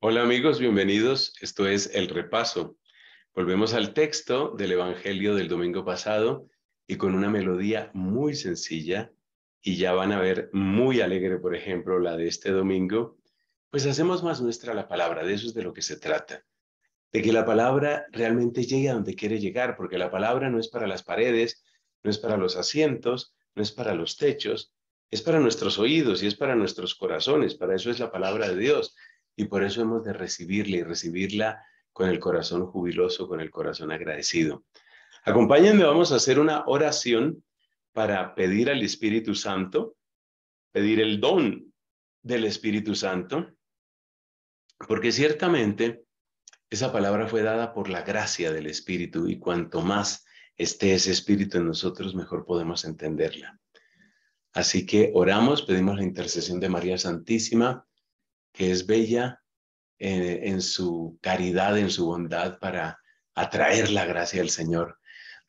Hola amigos, bienvenidos. Esto es El Repaso. Volvemos al texto del Evangelio del domingo pasado y con una melodía muy sencilla y ya van a ver muy alegre, por ejemplo, la de este domingo, pues hacemos más nuestra la palabra, de eso es de lo que se trata, de que la palabra realmente llegue a donde quiere llegar, porque la palabra no es para las paredes, no es para los asientos, no es para los techos, es para nuestros oídos y es para nuestros corazones, para eso es la palabra de Dios y por eso hemos de recibirla y recibirla con el corazón jubiloso, con el corazón agradecido. Acompáñenme, vamos a hacer una oración para pedir al Espíritu Santo, pedir el don del Espíritu Santo, porque ciertamente esa palabra fue dada por la gracia del Espíritu y cuanto más esté ese Espíritu en nosotros, mejor podemos entenderla. Así que oramos, pedimos la intercesión de María Santísima, que es bella eh, en, su caridad, en su bondad para atraer la gracia del Señor.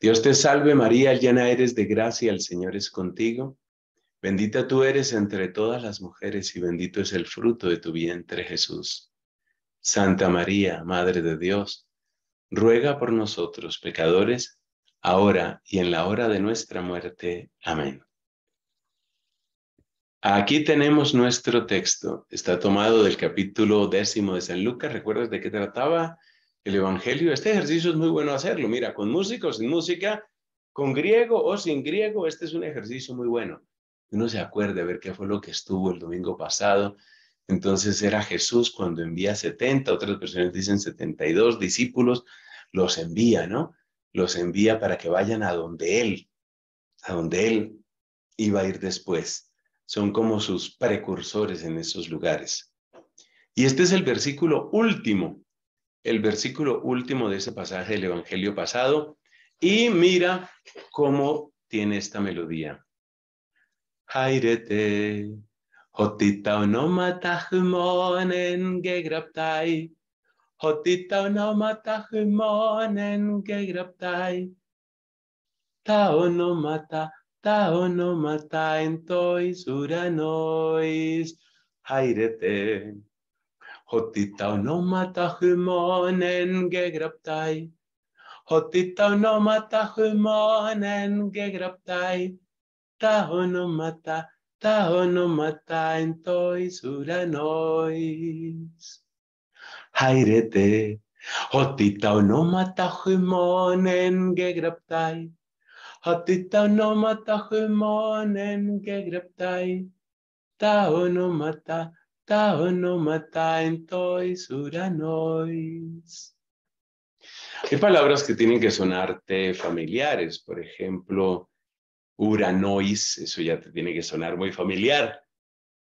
Dios te salve María, llena eres de gracia, el Señor es contigo. Bendita tú eres entre todas las mujeres y bendito es el fruto de tu vientre Jesús. Santa María, Madre de Dios, ruega por nosotros pecadores, ahora y en la hora de nuestra muerte. Amén. Aquí tenemos nuestro texto. Está tomado del capítulo décimo de San Lucas. ¿Recuerdas de qué trataba el Evangelio? Este ejercicio es muy bueno hacerlo. Mira, con música o sin música, con griego o sin griego, este es un ejercicio muy bueno. Uno se acuerde a ver qué fue lo que estuvo el domingo pasado. Entonces era Jesús cuando envía 70, otras personas dicen 72 discípulos, los envía, ¿no? Los envía para que vayan a donde Él, a donde Él iba a ir después son como sus precursores en esos lugares. Y este es el versículo último, el versículo último de ese pasaje del Evangelio pasado. Y mira cómo tiene esta melodía. Jairete, hotita gegraptai, hotita ta mata τα ονόματα εν τοις ουρανοίς χαίρετε ότι τα ονόματα χυμών εν γεγραπτάει ότι τα ονόματα χυμών εν γεγραπτάει τα ονόματα τα ονόματα εν τοις ουρανοίς χαίρετε ότι τα ονόματα χυμών εν γραπτάει Tao en tois uranois. Hay palabras que tienen que sonarte familiares, por ejemplo, uranois, eso ya te tiene que sonar muy familiar,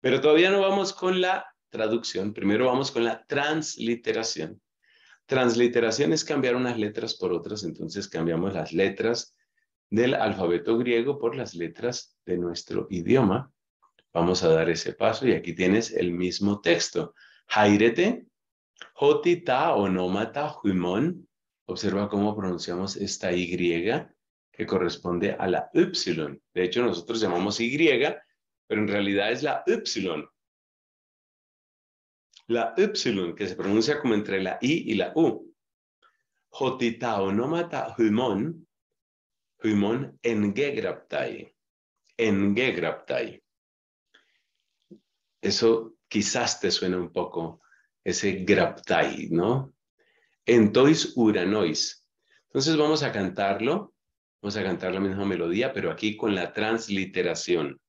pero todavía no vamos con la traducción, primero vamos con la transliteración. Transliteración es cambiar unas letras por otras, entonces cambiamos las letras del alfabeto griego por las letras de nuestro idioma. Vamos a dar ese paso y aquí tienes el mismo texto. Jairete, jotita onomata humon Observa cómo pronunciamos esta Y que corresponde a la Y. De hecho, nosotros llamamos Y, pero en realidad es la Y. La Y, que se pronuncia como entre la I y la U. Jotita onomata humon hymon en gegraptai Eso quizás te suena un poco, ese graptai, ¿no? Entois uranois. Entonces vamos a cantarlo, vamos a cantar la misma melodía, pero aquí con la transliteración.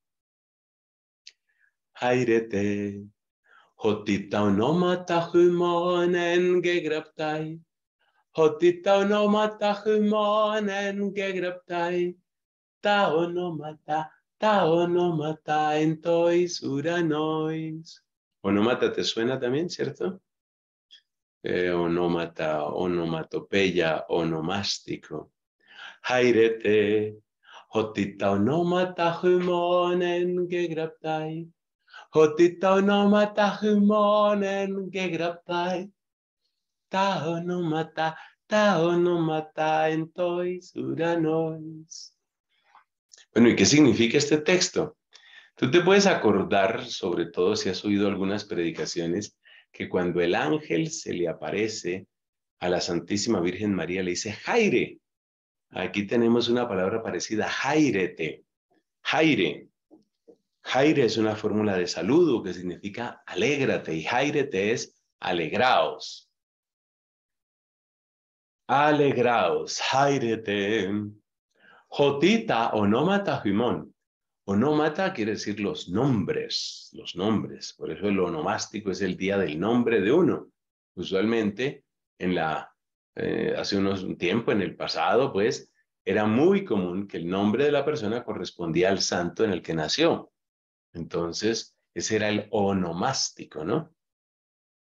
Hairete, hotita onomata hymon gegraptai. ότι τα ονόματα χειμώνεν και γραπτάει, τα ονόματα, τα ονόματα εν τοις ουρανοις Ονόματα τε σουενα también, ¿cierto? Eh, ονόματα, onomatopeya, ονομαστικο Χαίρετε, ότι τα ονόματα χειμώνεν και γραπτάει, ότι τα ονόματα χειμώνεν και γραπτάει, Tao no mata, Tao no mata en tois uranois. Bueno, ¿y qué significa este texto? Tú te puedes acordar, sobre todo si has oído algunas predicaciones, que cuando el ángel se le aparece a la Santísima Virgen María, le dice, Jaire, aquí tenemos una palabra parecida, Jairete, Jaire. Jaire es una fórmula de saludo que significa alégrate y Jairete es alegraos. Alegraos, jairete. Jotita onomata jimón. Onomata quiere decir los nombres, los nombres. Por eso el onomástico es el día del nombre de uno. Usualmente, en la, eh, hace unos tiempo, en el pasado, pues, era muy común que el nombre de la persona correspondía al santo en el que nació. Entonces, ese era el onomástico, ¿no?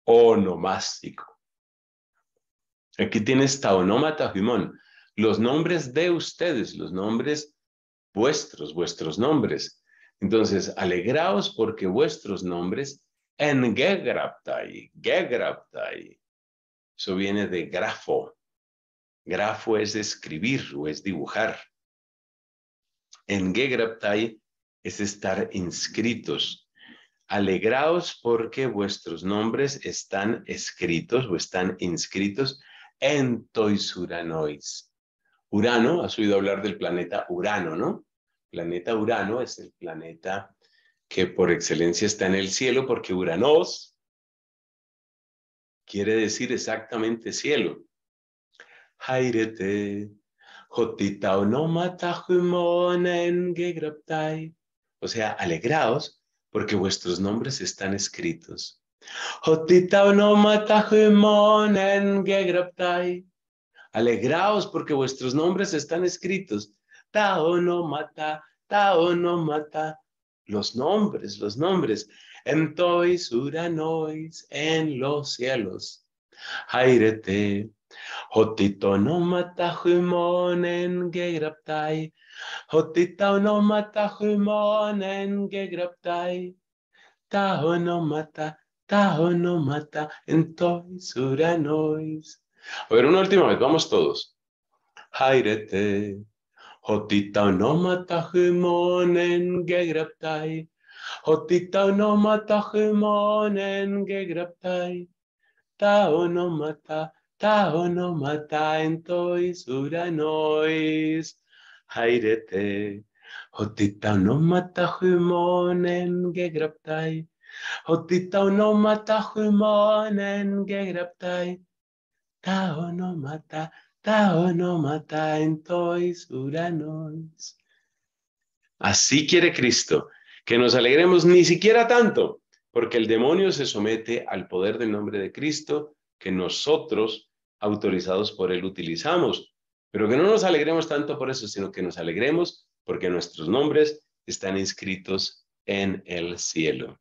Onomástico. Aquí tienes taonómata Jimón. Los nombres de ustedes, los nombres vuestros, vuestros nombres. Entonces, alegraos porque vuestros nombres en gegraptai, gegraptai. Eso viene de grafo. Grafo es escribir o es dibujar. En gegraptai es estar inscritos. Alegraos porque vuestros nombres están escritos o están inscritos entois uranois. Urano, has oído hablar del planeta Urano, ¿no? Planeta Urano es el planeta que por excelencia está en el cielo porque Uranos quiere decir exactamente cielo. Jairete, o sea, alegraos porque vuestros nombres están escritos no en Alegraos porque vuestros nombres están escritos. Tao no mata, Tao no mata. Los nombres, los nombres. En tois, uranois, en los cielos. Jairete. Jotito no mata en gegraptai. Jotita no mata en gegraptai. Tao no mata. Tao no mata en tois uranois. A ver, una última vez, vamos todos. Jairete, jotita no mata en gegraptai. Jotita no mata en gegraptai. Tao no mata, Tao no mata en tois uranois. Jairete, jotita no mata en gegraptai en Así quiere Cristo, que nos alegremos ni siquiera tanto, porque el demonio se somete al poder del nombre de Cristo que nosotros, autorizados por él, utilizamos. Pero que no nos alegremos tanto por eso, sino que nos alegremos porque nuestros nombres están inscritos en el cielo.